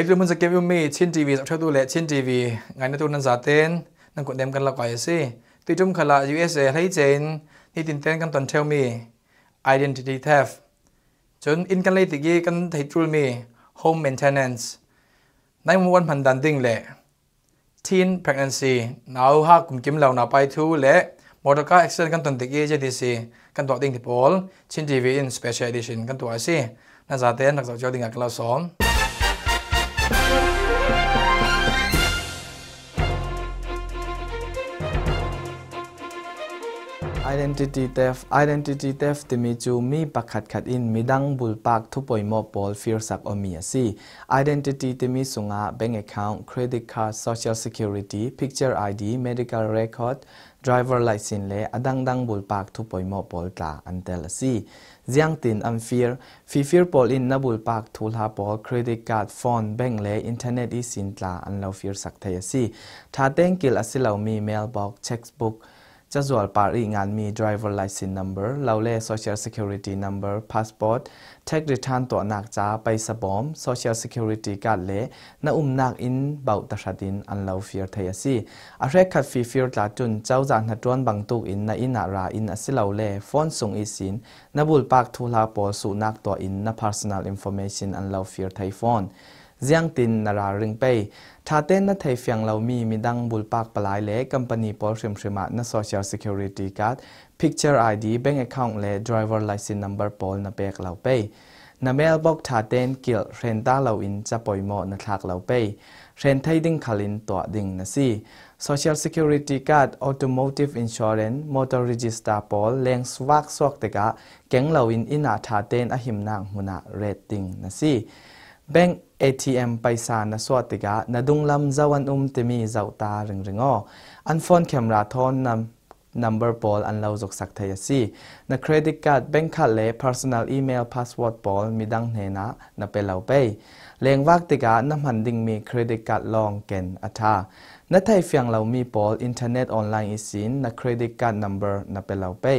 ek lu mun sa kem mi chin tv sa thu le chin tv ngai na tu nan za ten nan ko dem kan la kai se tu tum khala usa hai chen ni tin ten kan ton theo mi identity theft chun in kan le ti gi kan thai trul mi home maintenance nai mu wan phan dan ding le teen pregnancy nau ha kum kim lau na pai thu le motorcar accident kan ton ti gi je ti si kan to ding ti pol chin tv in special edition kan to a si na za ten nak za cho ding a kla som identity theft identity theft ti mi chu mi pakhat khat in midang bul pak thu poimo pol fear sak omi asi identity ti mi sunga bank account credit card social security picture id medical record driver license le adang dang bul pak thu poimo pol ta antel asi ziang tin am fear fi fear pol in na bul pak thu la pol credit card phone bank le internet i sin tla an lo fear sak thai asi tha teng kil asilau mi mailbox checkbook จะสวนปารีงานมี driver license number เราเล่ social security number passport tax return ตัวหนักจ้าไปสบอม social security การเล่นอุ้มนักอินเบาตระดินอันเราเฟียร์เทียซีอาเรคัดฟีฟีร์ตาจุนเจ้าจานหัดจวนบังตุกอินนอินาราอินอสิเราเล่ฟอนส่งอีสินนบุลปากทูลาปอสูนักตัวอินน personal information อันเราเฟียร์ไทยฟอนเจียงตินนาราริงไปชาเต้นนัทเฟียงเรามีมีดังบุลปากปลายเล่กัมปนีปอลเมริมามานะ Social ค e ร u ตี้การ์ดพิกเจอร์ไอดีแบงก์แอคเล่ d r รเวอร์ไลเซน n ์นั e เปอลนะเปกเราไปนะเมลบอกชาเต้นเกี่ยวเรนต้าเราอินจะปล่อยหมอนะทักเราไปเรนไทยดึ้งคลินตัวดึงนะสิ Social Security Card Automotive Insurance Motor Register ปอลแรงสวักสวกเ็กะแก๊งเราอินอินาชาเต้นอหิมนางมุนาเรตติ้งนะสิ Bank ATM ไปสานสวติกะนดุงลำจวันอุมติมีเจ้าตาริงริงอ้ออันฟอนเคมราทอนนำ number ball an lau zok sak thaya si na credit card bank card le personal email password ball midang ne na na pe lau pe leng wak ti ga na man ding mi credit card long ken atha na thai fyang lau mi ball internet online isin na credit card number na pe lau pe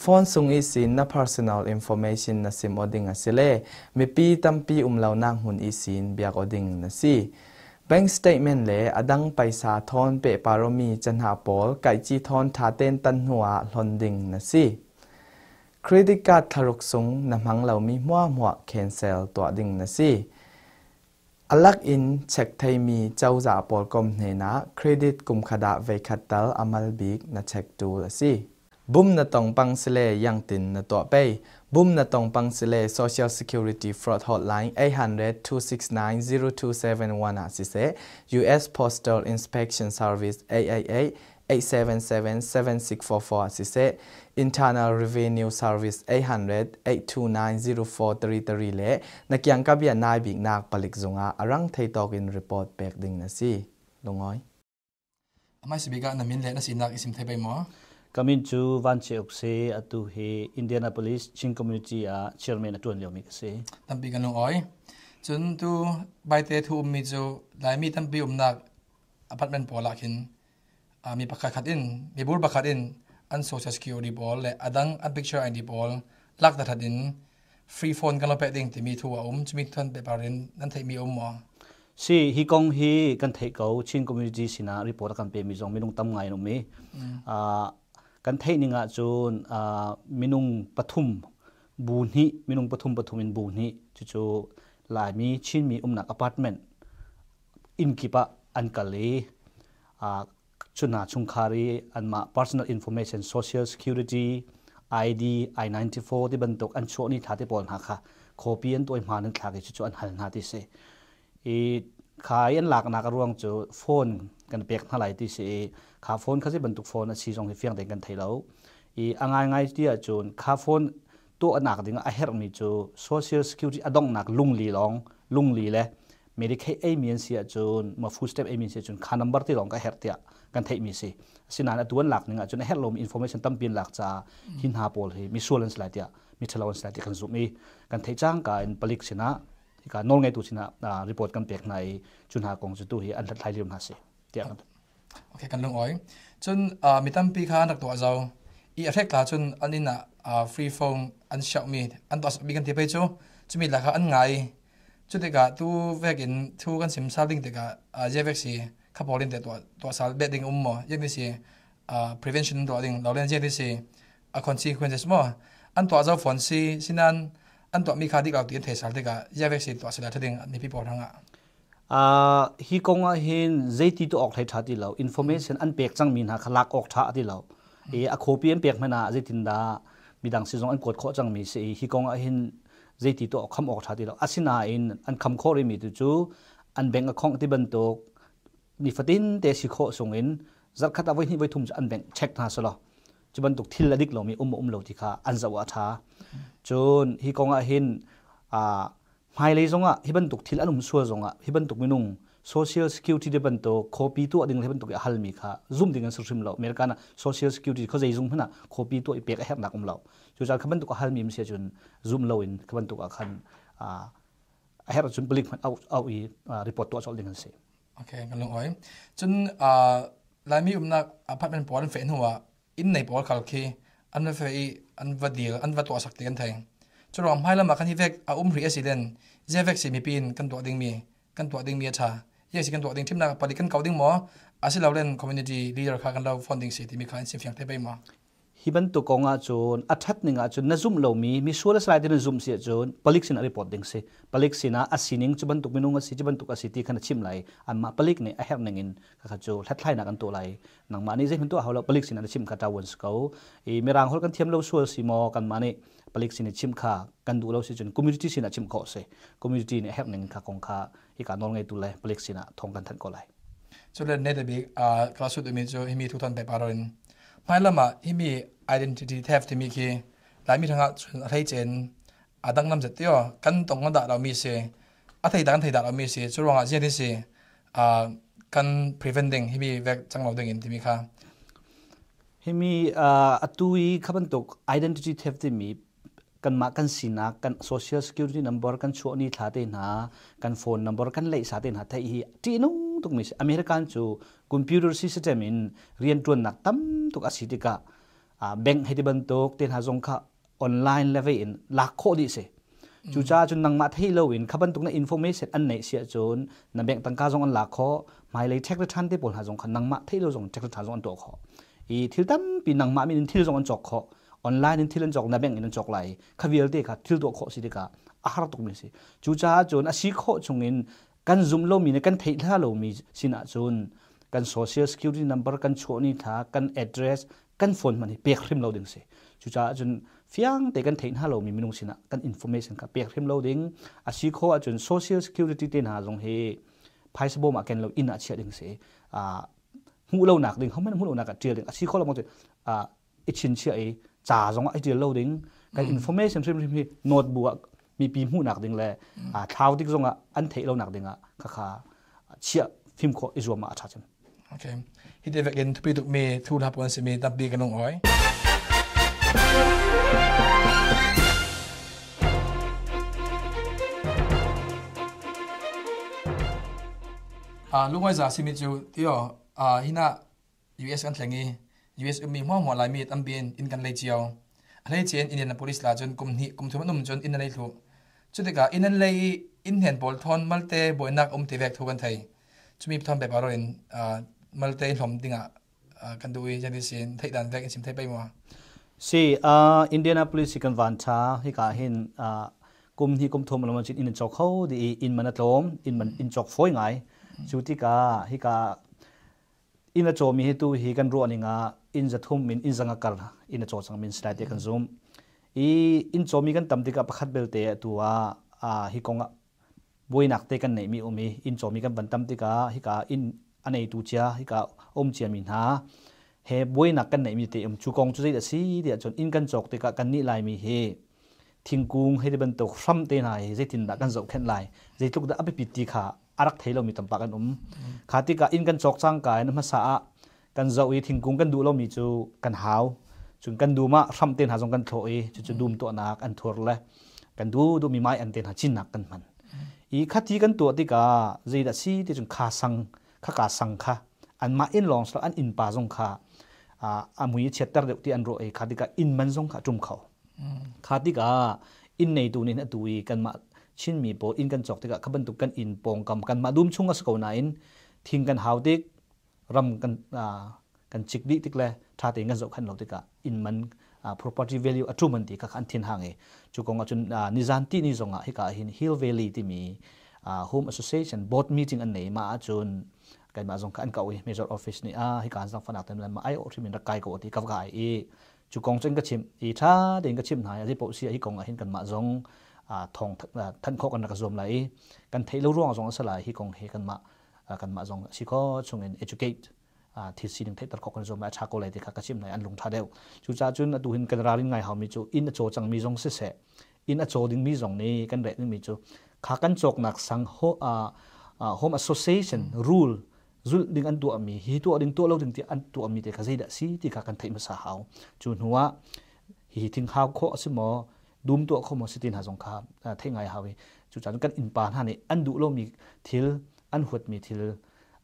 phone sung isin na personal information na sim oding a sile mipi tampi umlaw nang hun isin biak oding na si bank statement le adang paisa thon pe paromi chanha pol kai chi thon tha ten tan huwa londing na si credit card tharuk sung na mang law mi mwa mwa cancel to ding na si alak in check thai mi chau za pol kom ne na credit kum khada ve khatal amal big na check tu la si bum na tong pang sile yang tin na to pe bum na tong pang sile social security fraud hotline 800-269-0271 a si se US Postal Inspection Service AAA 877-7644 a si Internal Revenue Service 800-829-0433 le na kyang ka bia nai big nak palik zunga arang thei tokin report back ding na si lungoi amai sibiga na min le na sinak isim thei bai mo kamin chu van cheok se atu he indianapolis ching community a chairman atun leo mi kase tampi kan long oi chun tu bai te thu um mi chu lai mi tampi um nak apartment pola khin a mi pakha khat in mi bur pakhat in an social security ball le adang an picture id ball lak da that in free phone kan lo pe ding ti mi thu a um chmi thon pe parin nan thei mi um ma si hi kong hi kan thei ko chin community sina report kan pe mi jong mi nong tam ngai no mi mm. a กันเทนิงอาจูนมินุงปฐุมบูนีมินุงปฐุมปฐุมินบูนีจู่จู่ลายมีชินมีอุมนักอพาร์ตเมนต์อินกิปะอันกะลีชุนาชุงคารีอันมา personal information social security ID I94 ที่บรรทุกอันโชนี่ท่าที่บอลหักค่ะโคเปียนตัวมานั่นท่ากิจู่จู่อันหันหาที่เสอีขายอันหลักนักรวงจู่โฟนกันเปียกเท่าไหร่ที่เสขาฟอนเขาจะบรรทุกฟอนสีสองที่เฟียงเด็กกันไทยแล้วอีอ่างง่ายที่อาจารย์ขาฟอนตัวหนักดิ่งอ่ะเฮรมีจู social security อดองหนักลุงลีลองลุงลีเลยมีดิเคไอมีนเสียจนมาฟูสเต็ปไอมีนเสียจนขานัมเบอร์ที่ลองก็เฮรเตียกันไทยมีสิสินานตัวหลักนึงอ่ะจนเฮรลมอินโฟเมชันตั้มเปียนหลักจ้าหินฮาโปลเฮมีส่วนสลายเตียมีทะเลวันสลายเตียกันซุมีกันไทยจ้างกันปลิกชนะกันนงไงตัวชนะอ่ารีพอร์ตกันเปียกในจุนหากองจุดตัวเฮอันทัดไทยเรียมหาสิเตียกันโอเคกันลงอ้อยจนอ่ามีตั้มปีค้านักตัวเจ้าอีอะไรก็จนอันนี้นะอ่าฟรีโฟนอันเชามีอันตัวมีกันที่ไปจู่จู่มีหลักอันไงจู่เด็กก็ตู้เวกินทูกันสิมซาลิงเด็กก็อ่าเจเวกซีขับพอลินเด็กตัวตัวซาลเด็กดิ่งอุ้มมอยังนี่สิอ่า prevention ตัวดิ่งเราเล่นเจนี่สิอ่า consequences มออันตัวเจ้าฝนซีสินันอันตัวมีค่าที่เราตีนเทสซาลเด็กก็เจเวกซีตัวสิลาเทดิ่งอันนี้พี่บอกทั้งอ่ะ hi konga hin zeiti to ok tha ti lo information an pek chang min ha khalak ok tha ti lo e a khopi an pek mana zaitin da midang si jong an kot kho chang mi se hi konga hin zeiti to kham ok tha lo asina in an kham kho re mi tu chu an bank a khong ti ban to ni fatin te si kho sung in zar khata voi ni voi thum an bank check tha sa lo chu ban tuk thil adik lo mi um um lo ti kha an zawa tha mm. chun hi konga hin a หายเลยซงอ่ะที่บรรทุกที่อารมณ์ชัวซงอ่ะที่บรรทุกไม่นุ่ง social security ที่เดบรรทุก copy ตัวดิ่งที่บรรทุกฮัลมีค่ะ zoom ดิ่งกันสุดมั่าเมื่อการ social security เขาจะ zoom พน่ะค o ปีตัวเปียกแหกหนักมั่วจู่จากีบรรทุกฮัลมีมีเสียจน zoom low in ทบรรทุกอาคารอ่าแหกจนเปลี่ยนเอาเอาอีอ่า report ตัวสอดดกันเสียโอเคงั้นลุงอ้ยจนอ่าลายมีอุ้มนักอพาร์ตเมนต์ปอนเฟนหัวอินในปอนขาลเคอันนั้นเฟยอันวัดเดียวอันวัดตัวสักเตียนแทง chu rom hai lama kan hi vek a um ri asilen je vek si mi pin kan to ding mi kan to ding mi tha ye si kan to ding thim na pali kan mỏ, ding sẽ asi lên community leader khác, kan lau funding si ti mi khan sim fyang te bai ma hiban tu konga chun athat ninga chun na zum lo mi mi sura slide na zum se chun palik sin report ding se palik sina asining chuban tuk minung asi chuban tuk asi ti khana chim lai amma palik ne a her nangin ka kha chu hlatlai na kan to lai nang mani je hin tu hawla palik sina chim kata won sko e rang hol kan thiam lo sura si mo kan mani palik sin chim kha kan du lo se chun community sin chim kho se community ne hep ning kha kong kha i ka nol ngai tu le palik sin thong kan than ko lai so le ne de bi a class ut mi jo himi thu than pe paron mai lama himi identity theft mi ki lai mi thanga chun thai chen adang nam jat yo kan tong da ra mi se a thai dan thai da ra mi se chu ronga je ni se a kan preventing himi vek changlo ding in timi kha himi atui khaban tok identity theft mi กันมากันสินะกัน social security number กันชัวนี่ท่าเต้นหากัน phone number กันเลยสาเต้นหาไทยที่นู้ตุกมิสอเมริกันจู computer system อินเรียนตัวนักตั้มตุกอาศิติกะแบงค์ให้ที่บันทุกเต้นหาจงค่ะ online level ลนลักโคดิเซจูจ้าจนนังมาที่เลวินขับันตุกนั้น information อันไหนเสียจนนั่นแบงค์ตังกาจงอันลักโคหมายเลยเช็คระทันที่ปนหาจงค่ะนังมาที่เลวจงเช็คระทันจงอันตัวขออีทิลตั้มปีนังมามีนทิลจงอันจอกขอออนไลน์นี่ที่เรื่องจอกนับเงินนั่นจอกไรขวีลเด็กค่ะที่ตัวข้อสิ่งกะอาหารตกมีสิจู่จ้าจนอาชีพข้อชงเงินกันซุ่มโลมีในการถ่ายท่าโลมีสินะจนการโซเชียลสกิลที่นับเบอร์กันชัวนี่ท่าการแอดเดรสการโฟนมันเปียกริมเราดึงสิจู่จ้าจนฟียงแต่การถ่ายท่าโลมีมินุงสินะกันอินโฟเมชันค่ะเปียกริมเราดึงอาชีพข้ออาจนโซเชียลสกิลที่ตีหาตรงเฮไพ่สบมากันโลอินอาชียดึงสิอ่าหูเราหนักดึงเขาไม่หูเราหนักกับเจียดึงอาชีพข้อเราบางทีอ่าอิจฉาเชียเอจ่าจงไอเดียเราดิ้งกันอินโฟเมชันซึ่งมีโน้ตบุ๊กมีปีมู่หนักดิ้งเลยอ่าท้าวดิ่งจงอ่ะอันเทเราหนักดิ้งอ่ะค่ะค่ะเชี่ยฟิล์มโคอิจวมาอาชัดจังโอเคฮิตเอฟเฟกนทุกปีทุกเมย์ทุกทับวันสิเมยตับดีกันลงอ้อยอ่าลุงไอ้จ่าสิมิจูที่อ๋ออ่าฮินะ US กันแข่งงี US อุมีมัวมัวลายมีดอันเบียนอินกันเลยเจียวอะไรเชนอินเดียนพลิสลาจนกุมนี้กุมทุมันนุ่มจนอินอะไรถูกจุดเด็กอินนั้นเลยอินเห็นบอลทอนมัลเตบอยนักอมตีแวกทุกันไทยจุมีทอนแบบอารอนอ่ามัลเตหลมดิ่งอ่ะกันดูยันดิเชนไทยดันแวกอินชิมไทยไปมัวสิอ่าอินเดียนาพลิสกันวันชาที่กาเห็นอ่ากุมนี้กุมทุมันละมันจิตอินจอกเขาดีอินมันนัดลมอินมันอินจอกฟ้อยไงจุดที่กาที่กาอินาจะมีตัวฮีกันรู้อันงาอินจะทุ่มมินอินจะงักอินจะจังมินสไลด์กันซูมอีอินจะมีกันตั้มติกับขัดเบลเตะตัวอ่าฮีกงะบุยนักเตะกันไหนมีอุ้มีอินจะมีกันบันตั้มติกับฮีกาอินอันนี้ตูวเชียฮีกาอมเชียมินฮะเฮบุยนักกันไหนมีเตะอุ้มชูกงชูใจเดียดเดียจนอินกันจกติกับกันนี่ไลมีเฮทิงกุงให้ได้บรรทุกซ้ำเตะไหนจะทิ้งดักกันจเแคนไหนจะทุกดักไปปิดตีขาอรักเทลมีตั้มปากันอุ้มขาที่กัาอินกันจอกสังกายนั้นมาษากันเจ้าอีทิงกุ้งกันดูเรามีจูกันหาวจุนกันดูมาทำเต็นหาสงกันถอยจุจุดูมตัวนักอันทัวร์เลยกันดูดูมีไม้อันเต็นหาชิ้นหนักกันมัน อีขาี่กันตัวที่กาจีดัชีที่จุนขาสังขากาสังขะอันมาอินลองสละอันอินป่าสงขาอ่าอามุยเชตเตอร์เด็กที่อันรวยขาที่กัาอินมันสงขาจุ่มเขาขาที่กัาอินในตัวนี้นะตัวอีกันมา chin mi po in kan chok teka khaban tu kan in pong kam kan ma chunga sko na in thing kan hau dik ram kan ah, kan chik dik tik le tha te nga zok khan lo teka in man ah, property value atuman ti ka khan thin hange chu konga chun ah, nizan ti ni zonga hika hin hill valley ti mi home association board meeting an nei ma chun kan ma zong kan kawi e, major office ni a hika zang fanak tem lan ma ai othim in rakai ko ti ka ga ai e. chu kong chen ka chim i tha de ka chim na ya ji po si ai kong a hin kan ma zong ทองท่านโคกันระทรวมไหลกันเทลุร่วงสองสลายฮีกองเฮกันมากันมาสองสิก็ชงเอ็น educate ทิศสิ่งที่ตัดข้กันสมาชาโกเลตที่ข้าก็ชิมในอันลงทาเดียวชุจ้าจุนดูเห็นกันราลินไงเขามีจูอินโจจังมีสองเสเสอินโจดิงมีสองนี้กันเด็นมีจูขากันจกนักสังโฮอ่าโฮมแอสโซเซชันรูลจุดดึงอันตัวมีฮีตัวดึงตัวเราดึงที่อันตัวมีแต่ข้าใจได้สีที่ข้ากันเทมาสาวจูนหัวฮีทิ้งข้าวโคสิมอดูมตัวขโมยสตินหาสงครามเท่งไงฮาวิจุดจันกันอินปานฮานี่อันดุโลมีทิลอันหดมีทิล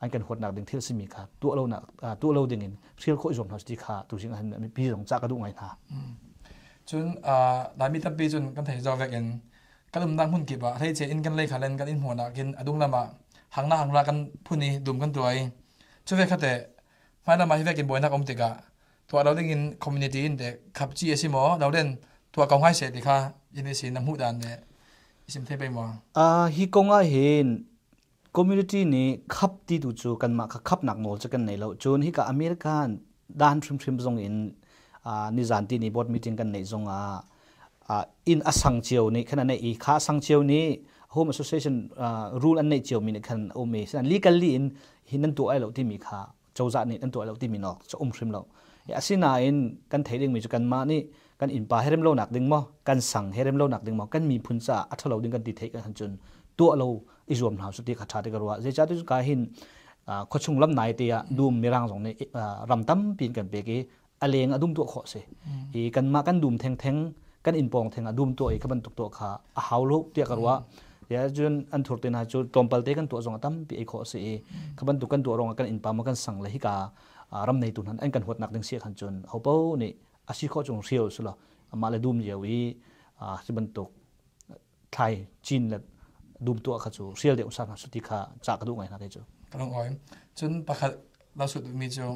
อันกันหดหนักดึงทิลสมีคาตัวเราหนักตัวเราดึงเงินเชื่อโคยมทำสิคาตัวริงอันมีพี่สงจักกระดุไงท่าจนอ่าหลายมิตั้งปีจนกันเทจอเกินกันลุมดังพุ่นกีบอ่ะเทเจอินกันเลยขาเล่นกันอินหัวหนักกินอดุงละมาหางหน้าหางรากันพุ่นนี้ดุมกันตัวไอ้ช่วยค่ะแต่ไม่ละมาที่แรกกินบ่อยนักอมติกะตัวเราึงเงินคอมมูนิตี้อินแต่ขับจีเอชิมเราเล่นทัวกองให้เสร็จดีค่ะยินดีสินน้ำหูดันเนี่ยสิมเทไปม้งอ่าฮิกงอาเห็นคมมิวนิตี้นี้ขับที่ดูจูกันมาขับหนักหนอจะกันไหนเราวจนฮีกับอเมริกันด้านทริมทริมทรงอินอ่านิจานที่นี่บอดมีติงกันในทรงอ่าอ่าอินอสังเจียวนี่ขณะในอีค้าสังเจียวนี้ home association rule อันในเจียวมีนคันโอเมสันลีกันลีนหินนั่นตัวไอ้เราที่มีค่าเจ้าจ่านี่นั่นตัวไอ้เราที่มีนอกจะอมทริมเราอาินานั้นกันเที่ยงมีจุกันมานี่กันอินปาเฮริมโลนักดึงมอกันสั่งเฮริมโลนักดึงมอกันมีพุนซาอัทโลดึงกันดีเทกันทันจุนตัวเราอิจวมหนาสุดที่ขัดชาติกรัวเจจ้าัี่สุกาหินอ่าขดชงลำไหนตียดูมีรังสองในอ่รำตั้มปีนกันเปกีอะไรเลงอดุมตัวขอเสียกันมากันดูมแทงแทงกันอินปองแทงอดูมตัวเอกบันตุกตัวขาอ้าวลูกเตียกรัวเดี๋ยวจนอันทุกตินาจนตรมเปลเตกันตัวสองตั้มปีเอกขอเสียขบันตุกันตัวรองกันอินปามกันสั่งเลยการำในตุนันอ็งกันหดหนักดึงเสียขันจนเอาเป้านี่อาชีพข้อจงเสียวสุละมาเลยดูมเยาวีาีิบันตุกไทยจีนและดูมตัวขัดจูเสียวเดียวสานสุติคาจากกระดูกไงนะเดจูกำลังอ้อยจนประคัดล่าสุดมีจู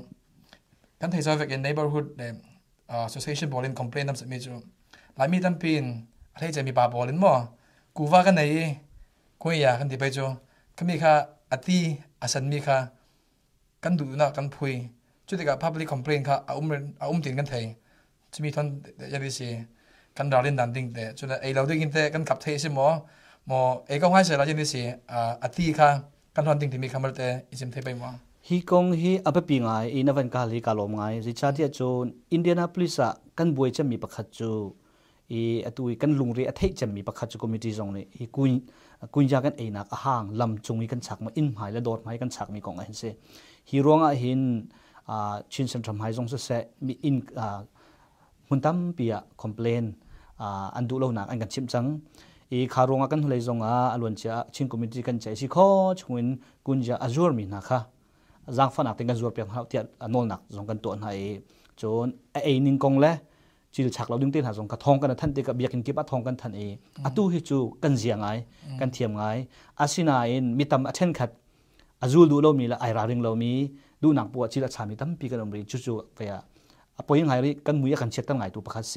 กันเทศวิกใน neighborhood เดม association บอลินคอมเพลน n นำสมีจูหลายมีตั้มปีนอะไรจะมีปาบอลินมั้งกูว่ากันไหนกูอยากกันที่ไปจูก็มีค่ะอตีอาสันมีค่ะกันดูนะกันพุยจุดกับ public complaint à, à, tiền mi cái ค่ะอุ้มอุ้มตินกันเทงจะมีท่านยาดีสิกันดารินดันติงเตจุดไอเราได้กินเตกันขับเทใช่ไหมมอเอก็ให้เสร็จแล้วยาดีสิอ่าอธิค่ะกันทอนติงที่มีคำว่าเตอิจิมเทไปมั้ง hi kong hi apa pi ngai ina van ka li ka lom ngai à, ri cha dia chon indianapolis a kan boi cham mi pakhat chu e atui kan lungri a thei cham mi pakhat chu committee jong ne hi kuin kuin ja kan einak a hang lam chungi kan chak ma in mai la dot mai kan chak mi kong a hin se hi ronga hin à chin sen tram hai jong se se mi in à hun tam pia complain à an du lo nak an kan chim chang i kharong kan hlei jong a alon cha chin community kan chai si kho chungin kunja azur mi na kha zang fanak tenga zur piang hau tiat anol nak jong kan ton hai chon a ei ning kong le chil chak lo ding tin ha jong ka thong kan than te ka biakin ki pa thong kan than e atu mm. hi chu kan ziang ai mm. kan thiam ngai asina in mitam athen khat azul du lo mi la ai ra ring lo mi ดูหนักปวดชิลชามีตั้มปีกันอมรีจู่ๆก็ยาอพยิงหายรีกันมุยกันเช็ดตั้งไงตัวประคัตเซ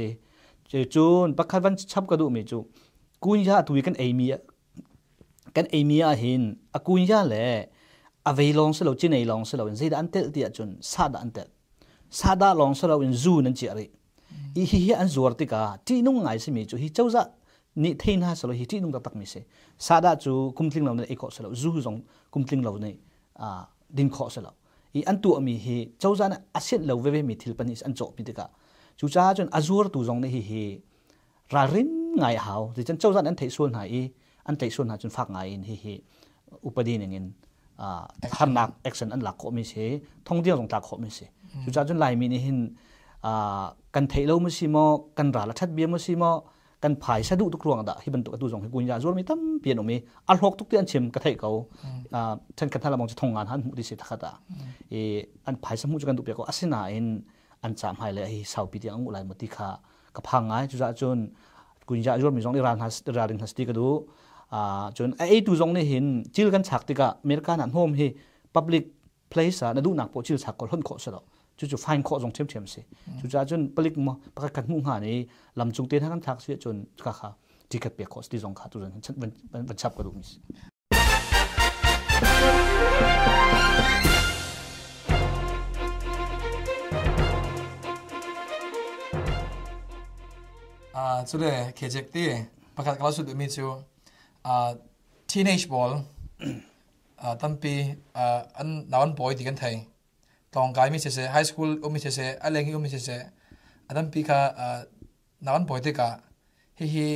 จูนประคัตวันชับกระดูมีจูกุญยาตุยกันเอมีกันเอมีอาหินอากุญยาแหละอาเวลองสโลจินเอลองสโลอินซีดันเตลเตียจุนซาดอันเตลซาดาลองสโลอินซูนันจีอะไรอีฮีอันจวติกาที่นุ่งไงสิมีจูฮิเจ้าจะนี่เทน่าสโลฮิที่นุ่งตะตักมีเซซาดาจูคุมทิ้งเราในเอกสโลซูจงคุมทิ้งเราในดินขอสโล i an tu mi hi chauzana asen lo ve ve mi thil panis an chop mi tika chu cha chon azur tu jong ne hi hi ra rin ngai hao ti chan chauzan an thei suan ha i an thei suan ha chun phak ngai in hi hi upadi ning in a han nak action an lak ko mi se thong dia jong ta ko mi se chu hmm. cha chon lai mi ni hin a kan thei lo mo si mo kan ra la that bi mo si mo kan phai sa du tuk ruang da hi ban tu tu jong hi kun ya zor mi tam pian o mi al hok tuk ti an chim ka thai ko a chan kan thala mong chi thong an han mu ti se thakha da e an phai sa mu chu kan tu pe ko asina in an cham hai le hi sau pi ti ang ulai mu ti kha ka phang ngai chu za chun kun ya zor mi jong ran has ra rin has ti ka du a chun a e tu jong ne hin chil kan chak ti ka mer ka nan hom hi public place a na du nak po chil chak kol hon kho sa do chu chu fine kho jong chem chem se chu cha chun palik mo pa kan mu nga nei lam chung te han thak se chun ka kha ticket bẻ kho sti dòng kha tu ren chan ban chap ka du mis à chú đây kế hoạch đi bắt đầu class được mi ah, chú à ah, teenage ball à ah, tâm pi à anh nào anh boy thì gần thay tong tongkai mi chese high school umi chese alengi umi chese adam pi kha nawan poite ka hi hi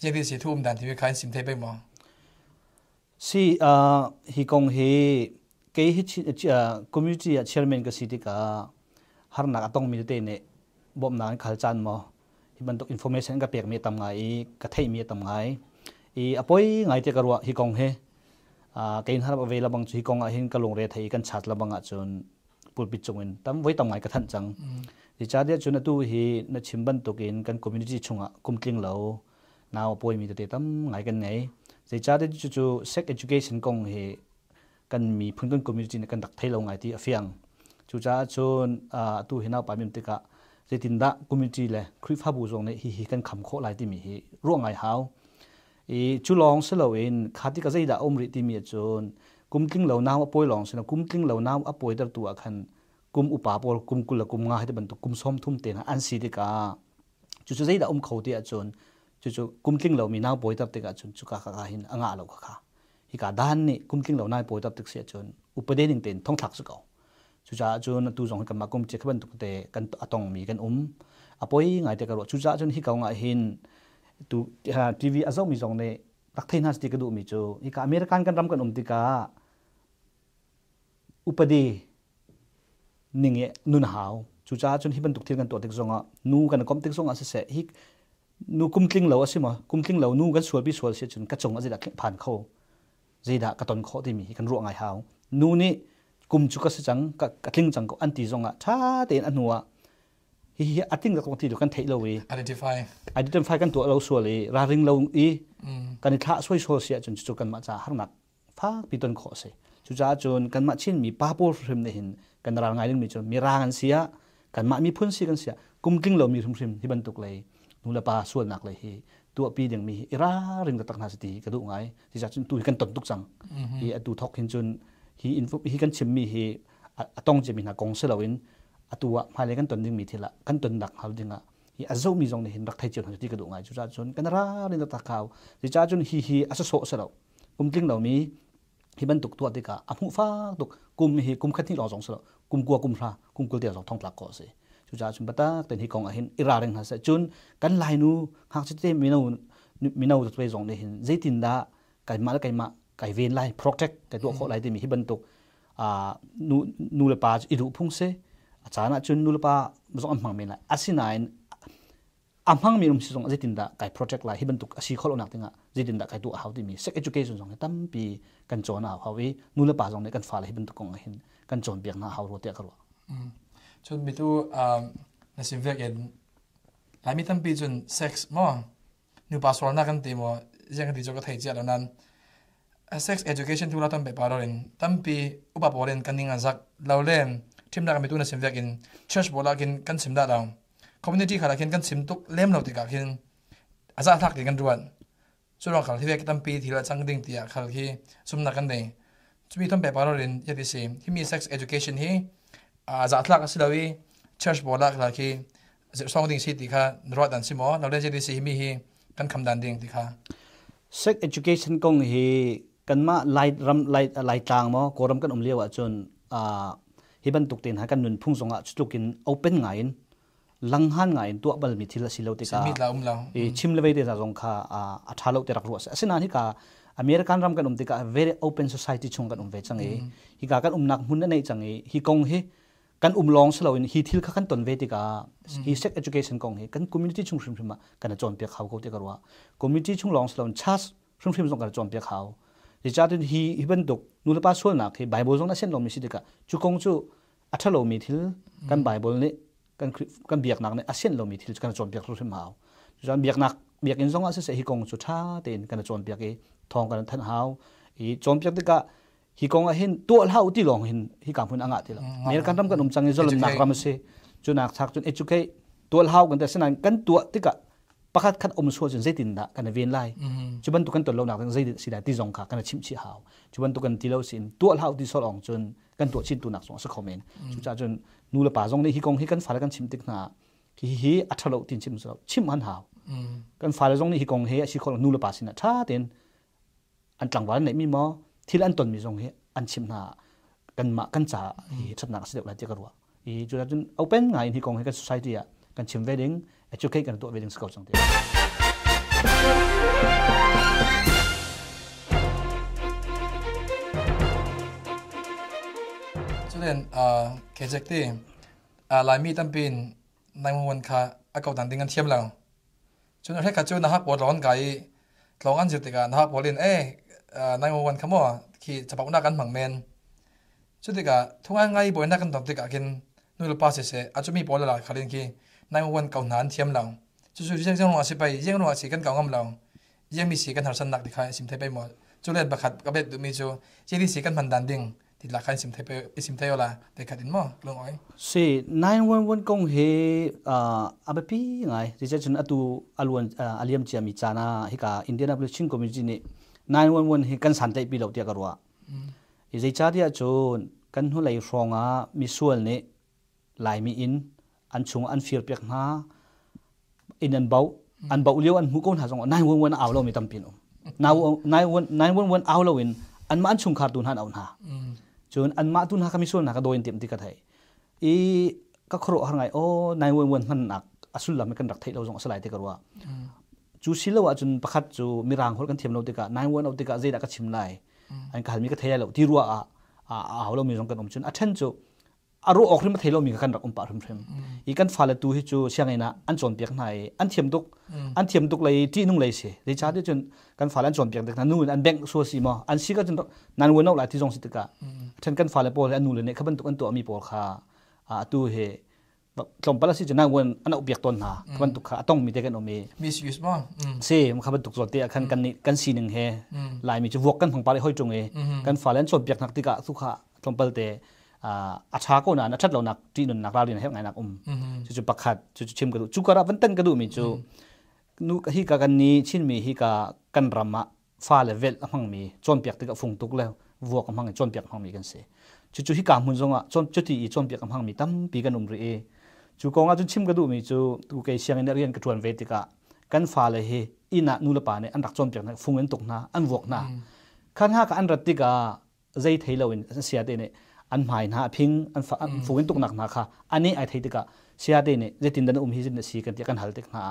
je bi si thum um dan thi khain sim thebe mo si a hi kong he ke hi community chairman ka city ka har na atong mi te ne bom na khal chan mo hi ban tok information ka pek mi tam ngai ka thei mi tam ngai i apoi ngai te karwa hi kong he a kein har ba ve labang chu hi kong a hin ka long re thei kan chat labang a chun pulpit chungin tam voi tam ngai ka than chang ti cha de chuna tu hi na chimban to kin kan community chunga kumtling lo naw poi mi te tam ngai kan nei ti cha de chu chu sex education kong hi kan mi phungdon community na kan dak thailo ngai ti afiang chu cha chun a tu hina pa mim te ka ti tin da community le khri pha bu jong ne hi hi kan kham kho lai ti mi hi ruang ngai hau e chu long se lo in khati ka zai da omri ti mi chun kum king lo nam apoi long sina kum king lo nam apoi dar tu akhan kum upa por kum kula kum nga hede ban tu kum som thum te na an si de ka chu chu zai da um khau te a chon chu chu kum king lo mi na boi tar te ka chun chu ka ka hin anga lo ka kha hi ka dan ni kum king lo na boi tar te se chon upade ding ten thong thak su ko chu cha chun tu jong ka ma kum che ban tu te kan atong mi kan um apoi ngai te ka ro chu cha chun hi ka nga hin tu tv azom mi jong ne tak thain has ti ka du mi chu hi ka american kan ram kan um ti ka upadi ninge nun hau chu cha chun hiban tuk thil kan to tek zonga nu kan kom tek zonga se se hi nu kumtling lo asima kumtling lo nu kan sual bi sual se chun ka chong azida phan kho zida ka ton kho ti mi kan ro ai hau nu ni kum chu ka se chang ka katling chang ko anti zonga tha te anuwa hi hi ating ka kong ti do kan thei lo we identify identify kan to lo sual e ra ring lo i kan tha soi so se chun chu kan ma cha har nak phak pi ton kho se chu cha chun kan ma chin mi pa por hrim ne hin kan ra ngai ling mi chun mi rang an sia kan ma mi phun si kan sia kum king lo mi hrim hrim hi ban tuk lei nu la pa sual nak lei hi tu pi ding mi ira ring da tak na ti ka du ngai ti cha chun tu kan ton tuk chang hi atu thok hin chun hi info hi kan chim mi hi atong chim na kong se lo in atua ma le kan ton ding mi thila kan ton dak hal dinga hi azo mi jong ne hin rak thai chul ti ka du ngai chu cha chun kan ra ring da tak khau ti cha chun hi hi asa so se lo kum king lo mi hi ban tuk tua tika a mu fa tuk kum hi kum khati lo jong so kum kwa kum ra kum kul te jong thong tlak ko se chu cha chum bata ten hi kong a hin ira reng ha se chun kan lai nu hak chi te minau minau tu pe jong ne hin je tin da kai ma kai ma kai ven lai protect kai tu kho ừ. lai te mi hi ban tuk a nu nu le pa i ru phung se achana chun nu le pa jong am mang me la asinain âm amhang mi sử dụng zong zetin da kai project la hiban tuk asi khol onak tinga zetin đã cái tu học thì mình sek education zong tam pi kan chon na hawi e. nula pa zong ne kan fal hiban tuk kong hin kan chon biak na haw ro te karwa mm. chon mi tu um na sim vek en la mi tam pi chon sex mo nu pa sor na kan ti mo jang cho jo thầy giáo cha nan sex education tu là tam pe bảo rồi ren tam pi upa po ren kan ninga zak lau len thim na ka mi tu na sim vek in church bảo là kin kan sim da đâu ค c ม m m นิตี้ขาดเข็นกันซิมตุกเล่มเราติดขาดเข็นอาจารย์ทักเดกันด่วนส่วนเราขาดที่เวกตั้มปีทีละจังดิ่งเตียขาดที่สมนักกันเองจะมีทต้นแบบาราเรียนยาดีซีที่มีเซ็ sex e d u c คชั่นที่อาจารย์ทักสิลาวีเชิร์ชบอลักขาดที่สองดิ่งซีติค่ะรอดันซิมอ๋อเราเรียนยาดีเซมีที่กันคำดันดิ่งติค่ะ sex e d u c คชั่นกงที่กันมาไล่รำไล่ไล่ต่างมั้งกรมกันอุ้มเลี้ยวจนอ่าที่บรรทุกเต็นท์ให้กันนุ่นพุ่งส่งอ่ะชุดกินโอเปนไง langhan ngai tu bal mi thil silo te ka e chim le de jong kha a thalo te rakru ase asina hi ka american ram kan um te ka very open society chung kan um ve chang e hi ka kan um nak mun na nei chang e hi kong he kan um long slo in hi thil kha kan ton ve te ka hi sek education kong he kan community chung shrim shrim kan chon pe khaw ko te karwa community chung long slo chas shrim shrim jong kan chon pe khaw ri cha tin hi even dok nulapa sol na ke bible jong na sen lo mi si te ka chu kong chu athalo mi thil kan bible ne kan kan biak nak ne asian lomi thil kan chom biak thu ma zan biak nak biak in zonga se se hi kong chu tha ten kan chom biak e thong kan than hau i chom biak te ka hi kong a hin tu al hau ti long hin hi kam hun anga ti lo mer mm-hmm. kan ram kan um chang e zol nak ram se chu nak thak chu educate tu al hau kan ta senan kan tu ti ka pakhat khat om so chen zaitin da kana ven lai mm-hmm. chuban tu kan to lo nak zai si da ti zong kha kana chim chi hau chuban tu kan ti lo sin tu al hau ti sol chun kan tu chin tu nak song sa khomen chu cha chun nu la pa jong ne hi kong hi kan phara kan chim tik na ki hi athalo tin chim so chim an haw kan phara jong ne hi kong he si khol nu la pa sin tha ten an tlang wal ne mi mo thil an ton mi jong he an chim na kan ma kan cha hi chat nak se de la ti karwa i chu cha chun open ngai hi kong he kan society ya kan chim wedding educate kan tu wedding scout chang te len a uh, kejek ti a uh, lai mi tam pin nai mo wan kha a ăn tan ding an thiam lang chuna he kha chu na ha po ron gai tlong an jitika na ha po len e eh, uh, nai mo wan kha mo khi chapau nát kan mang men chu tika thunga ngai boi na kan tam tika kin nu lu pa se se a chu mi po la kha len ki nai mo wan ka na an thiam lang chu chu loại jeng bay, si loại jeng ro si kan ka ngam lang jeng mi si kan har san nak dikha sim thai pai mo chu bắt bakhat các bet tụi mi chu đi si kan man dan ding thì là khai sim thay pe sim theo là để cắt in mà luôn rồi si nine one one công hệ à ờ, abe pi ngay thì chắc chắn atu aluan ờ, aliam chia mi chana hi cả Indianapolis community này nine one one hi căn sản tại pi lậu tiệt cả thì dây cha tiệt chôn căn hu lấy phong à mi sual này lại mi in an chung an phiền việc ha in an bau mm. an bau liệu an mu con hà dòng nine one one ảo lâu mi tâm pin nine one nine one one ảo lâu in an mà an chung khát tuần hà ảo hà จนอันมาตุนฮักมิชวนนัก็โดยเต็มที่กระไทยอีก็ครวหางไงโอ้นายวันวันมันหนักอสุลละไม่กันรักไทยเราจงสลายที่กันว่าจูสิลว่าจนประคัดจูมีรางคนกันเทียมเราติกะนายวันเอาติกะเจดักชิมไลอันการมีกระไทยเราที่รัวอ่ะอ่าเอาเรามีสองกันอมจนอันเช่นจูอารมณ์ออกริมาเทลมีกันรักอุมปการมเรมอีกันฟาเลตูฮิจูเชียงไงนะอันชนเปียกนายอันเทียมตุกอันเทียมตุกเลยที่นุ่งเลยเสียดิฉันที่จนกันฟาเลนชนเปียกเด็กนั้นนู่นอันแบงซัวซีมออันสีก็จนนันวนเอาหลายที่จงสิทธกาฉันกันฟาเลโปลอันนู่นเลยเนี่ยขบันตุกอันตัวมีปอลคาอ่าตูเฮกลมปลาสิจนนันวนอันอุเปียกต้นหาขบันตุกขาต้องมีเด็กกันโอเมมิสยูสมอเสียมขบันตุกส่วนเตียขันกันนี่กันสีหนึ่งเฮหลายมีจะวกกันของปลาเลยห้อยจงเอกันฟาเลนจนเปียกนักติกาสุขะกลมปลาเตอาชากนะนัชัดเรานักที่นนักลาเรียนเฮงไงนักอุ้มจะจปักขัดจะจชิมกระดูจุกระวันเต้นกระดูมีจูนุฮิกากันนี้ชินมีฮิกากันรำมะฟาเลเวลมังมีจนเปียกตึกฟุงตุกแล้ววัวกัมังจนเปียกมังมีกันเสียจุจุฮิกามุนจงอ่ะจนจุดที่จนเปียกมังมีตั้มปีกันอุ้มรีเอจูกองอ่ะจุชิมกระดูมีจูกูเกเชียงเนี่เรียนกระทวนเวติกะกันฟาเลเฮอินะนูลปาเนอันรักจนเปียกนักฟุงเงินตุกนะอันวัวนะขันห้ากับอันรัตติกะใจเทลวินเสียเตเนี่ยอันหมายนะพิงอันฟูงตุกหนักหนาค่ะอันนี้ไอ้ที่ติกะเสียดีเนี่ยจะตินดันอุ้มฮิจินสีกันที่กันหาเต็กนา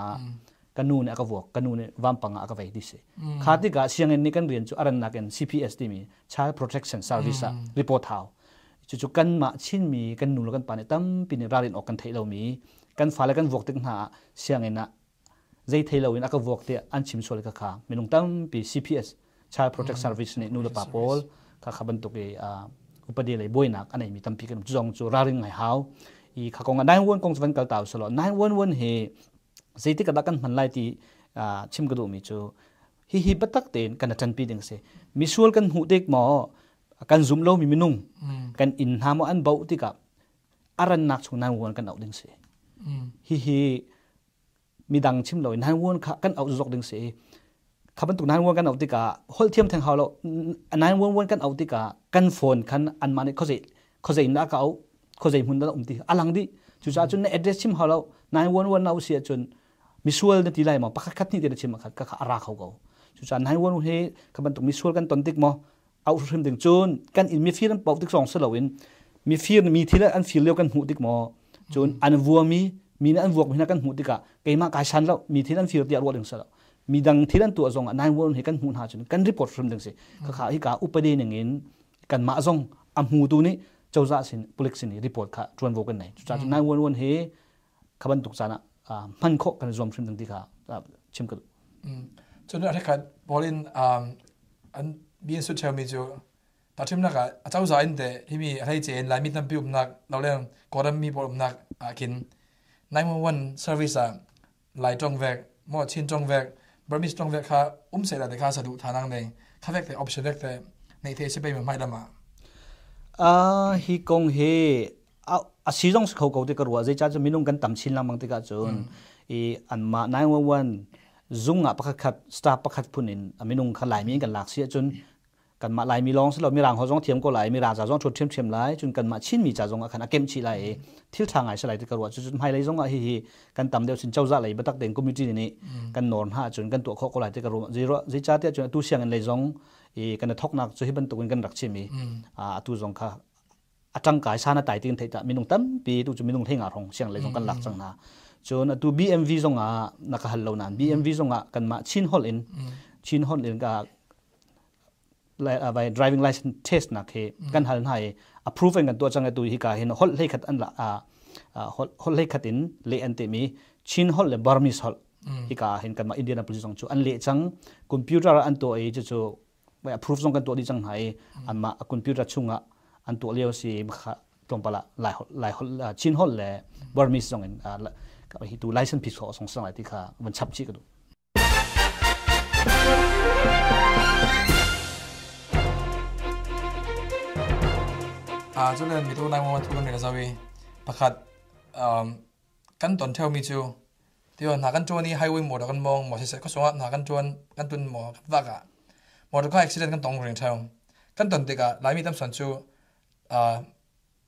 กันนู่นเนี่ยก็วกกันนู่นเนี่ยวันปังอ่ะก็ไปดิสิขาี่กะเสียงเงินนี่กันเรียนจุอะไรนักเงิน CPS ที่มี Child Protection Service report ทเอาจู่่กันมาชินมีกันนู่นแล้วกันปานเนี่ยตั้มปีนี้ราเรียนออกกันเทเรามีกันฟ้าแล้วกันวกติกนาเสียงเงินนะใจเทเราอินอ่ะก็วกเตะอันชิมชวยกันค่ะมีลงตั้มปี CPS Child Protection Service เนี่ยนู่นละปะโพลค่ะขับรนตุกเอ่อ upadi le boi nak anai mi tampi kan jong chu raring ngai hau i khakong nai won kong van kal taw solo nai won won he zeiti kada kan man lai ti chim gadu mi chu hi hi batak ten kan chan pi ding se misual kan hu dek mo kan zum lo mi minung mm. kan in ha mo an bau ti ka aran nak chu nai won kan au ding se mm. hi hi mi dang chim lo nai won kha kan au jok ding se ขับรถตุนัานวนกันเอาติกาฮอลเทียมแทงเขาเรานัานวนวนกันเอาติกากันโฟนคันอันมาเนี่ยเขาจะเขาจะอินละเขาเขาจะหุ่นตัะอุ้มตีอลังดิจุจ้าจุนใน a d d เ e s s ชิมเขาเรานัานวนวนเอาเสียจนมิสวลเนี่ยตีไล่มาปากคัดนี่เดี๋ยวชิมขัดก็อาราเขาเขาจุจ้านัานวนเฮขับรถตุมิสวลกันตอนติกมอเอาเรื่องถึงจุนกันอินมีฟีนปอกติกสองเสลาวินมีฟีนมีทีละอันฟีเลียวกันหูติกมอจนอันวัวมีมีนั่นวัวมีนั่นกันหูติกะเกี่ยมากายชันแล้วมีที่นัันฟีเลียวอันวัวถึงสลามีดังที่นั่นตัวจงนายวันให้กันหุ่นหาชนกันรีพอร์ต f รมดังสิข้าข้าอีกาอุปเดนอย่างเง้นกันมาจงอำหูตัวนี้เจ้าจ่าสินปุลิกสินรีพอร์ตข้าชวนโวกันไหนจ่าจนายวันวอนเฮขบันตุกจานะมันโคกันรวม f ร o m ดังที่ข้าชิมกันจนอะไรกันบอลินอันบีนสุดเชมิจูตัดชิมนักอเจ้าจ่าอินียที่มีอะไรเจนหลายมิตนับพิมนักเราเรื่องกอดมีบอลนักอกินนายวันวอนเซอร์วิสอะหลายจงแวกมอชินจงแวกบริสตรงเวกาอุ้มเสร็จแล้วแต่กาสะดุทานังในคาเวกแต่ออปชั่นเวกแต่ในเทสเปย์มันไม่ดมาอ่าฮีกงเฮอาอาชีจงสเขาเขาทกระวัวะจ้าจะมีนุงกันต่ำชินลังบางทีกาจนอีอันมาไนนวัวันจุงอ่ะประคัดสตาร์ประคัดพูนินอามีนุงขลายมีกันหลากเสียจน cần mà lại mi long sẽ là mi rang họ giống thiêm cô lại mi rang giả giống chuột thiêm thiêm lại chun cần mà chín mi giả giống ở khăn akem chỉ lại thiếu thang ai sẽ lại cái ruột chun hai lấy giống ở Hì hi cần tầm đều xin châu ra lại bắt tắc đến community này ừ. cần nón ha chun cần tụ khó cô lại cái ruột gì rồi gì cha tiệt chun tu siang lấy giống ý cần thóc nặng cho hi bên tụ cần đặc chim mi ừ. à tu giống kha à trăng cái sana tài tiền thấy ta mi nông tâm vì tu chun mi nông thấy ngả rong siang lấy giống cần lạc chẳng ừ. na chun à, tu bmv giống à nạc hello nan bmv giống à cần mà chín hol in chín hol in cả ไปไดรฟิ้งไลเซนส์เทสนักเหการหันให้ a p p r o v ฟเองกันตัวจังไอตัวฮิกาเห็นฮอลเล่ขัดอันละอ่ฮอลฮอเล่ขัดอินเลเอนเตมีชินฮอลเล่บาร์มิสฮอลฮิกาเห็นกันมาอินเดียนาปุจิจังชูอันเล่จังคอมพิวเตอร์อันตัวเอจะจูไป approve จังกันตัวที่จังไห้อันมาคอมพิวเตอร์ชุ่งอ่ะอันตัวเลี้ยวสีมขะตรงปละไลายลไลฮอลชินฮอลเล่บาร์มิสจังกันอ่าก็ไปฮิตูไลเซนส์พิเศษของสังหลายที่ก่ะมันชับชีกันดู à cho nên mình đang mong thu con này sao vậy pakhat um căn tuần theo mình chưa thì là căn chuan đi highway một được căn mong một sẽ sẽ có số là căn chuan căn tuần một căn cả, à được là có accident căn tông rừng theo căn tuần thì cả lại mi tâm sản chu à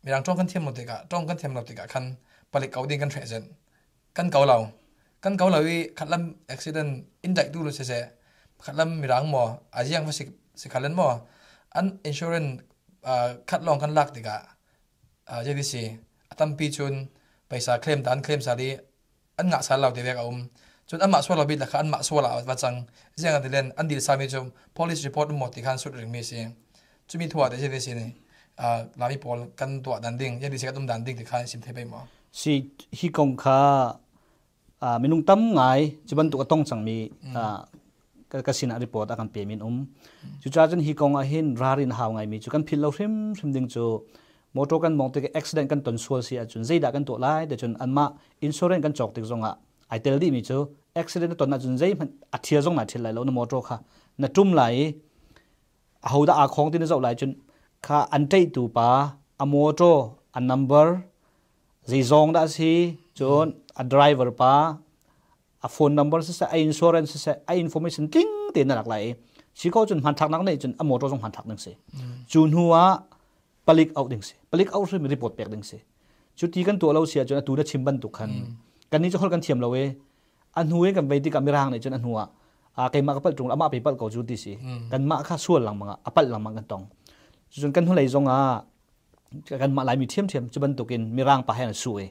mình đang trong căn thêm một thì cả trong căn thêm một thì cả căn balik cầu đi căn trẻ dân căn cầu lầu căn cầu lầu đi khát lâm accident in đại tu luôn sẽ sẽ khát lâm mình đang mò à riêng với sự sự khát lâm mò an insurance คัดลองกันลักติกะอ่าเจดิสิตั้มปีจุนไปสาเคลมดันเคลมสาดีอันงะสารเราเดเวกอมจนอันมาสวลบิดละคันมาสวลวัจังเจียงอันเดเลนอันดีสามีจม police report หมดที่คันสุดเรื่องมีสิจุมีถั่วแต่เจดิสินี่อ่าลามีพอลกันตัวดันดิ้งเจดิสิก็ต้องดันดิ้งที่คันสิมเทไปหมอสิฮิกงคาอ่ามีนุ่งตั้มไงจุบันตัวต้องสังมีอ่า ka sina report akan payment um chu cha chen hi kong a hin rarin haw ngai mi chu kan phil lo hrem hrem ding chu moto kan mong te accident kan ton sual si a chun zai da kan to lai de chun anma insurance kan chok tik zonga ai tel di mi chu accident ton na chun zai man athia zong na thil lai lo na motor kha na tum lai a ho da a khong tin zo lai chun kha an tei tu pa a motor a number zai zong da si chun a driver pa a phone number se a insurance se a information ting te na lak lai si ko chun han thak nak nei chun a motor jong han thak nang se chun huwa palik out ding se palik out se report pek ding se chu ti kan to lo sia chun tu na chim ban tu khan kan ni chol kan thiam lo we an huwe kan veiti ka mirang nei chun an huwa a kai ma kapal trung ama pe pal ko chu ti si kan ma kha sual lang manga apal lang manga tong chun kan hu lai zong a kan ma lai mi thiam thiam chu ban tu kin mirang pa hen suwe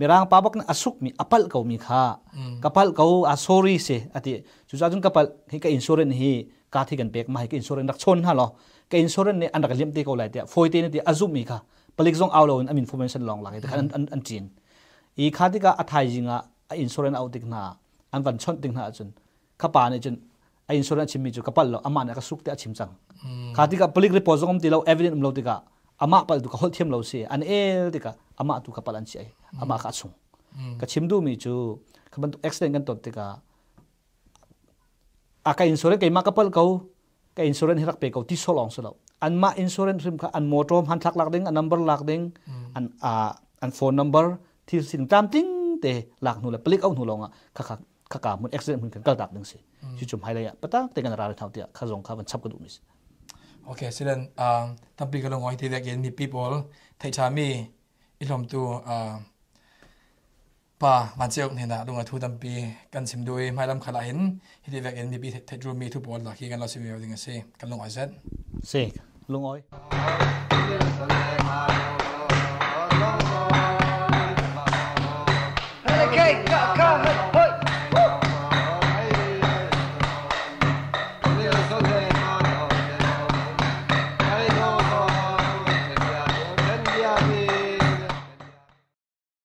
mirang pabak na asuk mi apal kau mi kha kapal kau asori se ati chuza jun kapal hi ka insurance hi ka thi gan pek ma hi ka insurance rak chon ha lo ka insurance ne andrak lem te ko lai te foi te ne ti azum mi kha palik jong aw lo in am information long lang kan an an chin i kha ti ka athai jinga insurance out tik na an van chon tik na chun khapa ne chun a insurance chim mi chu kapal lo amana ka suk te achim chang kha ti ka palik report jong ti lo evidence um lo ti ka ama pal du ka hol thiam lo se an el de ka ama tu ka palan si ai ama ka chung ka chim du mi chu khaban tu accident kan ton te ka aka insurance kai ma kapal kau ka insurance hirak pe kau ti so long so lo an ma insurance rim ka an motor han thak lak ding an number lak ding an a an phone number thi sin tam ting te lak nu la plik au nu longa kha kha kha ka mun accident mun kan kal dak ding se chu chum hai la ya pata te kan ra ra thau te kha jong kha ban chap ka du mi se okay so then um tapi kalau ngoi tidak again ni people thai chami ilom tu uh pa mancheu ne na dunga thu tampi kan sim dui mai lam khala hin hi ti vek en ni bi thai dru mi thu bol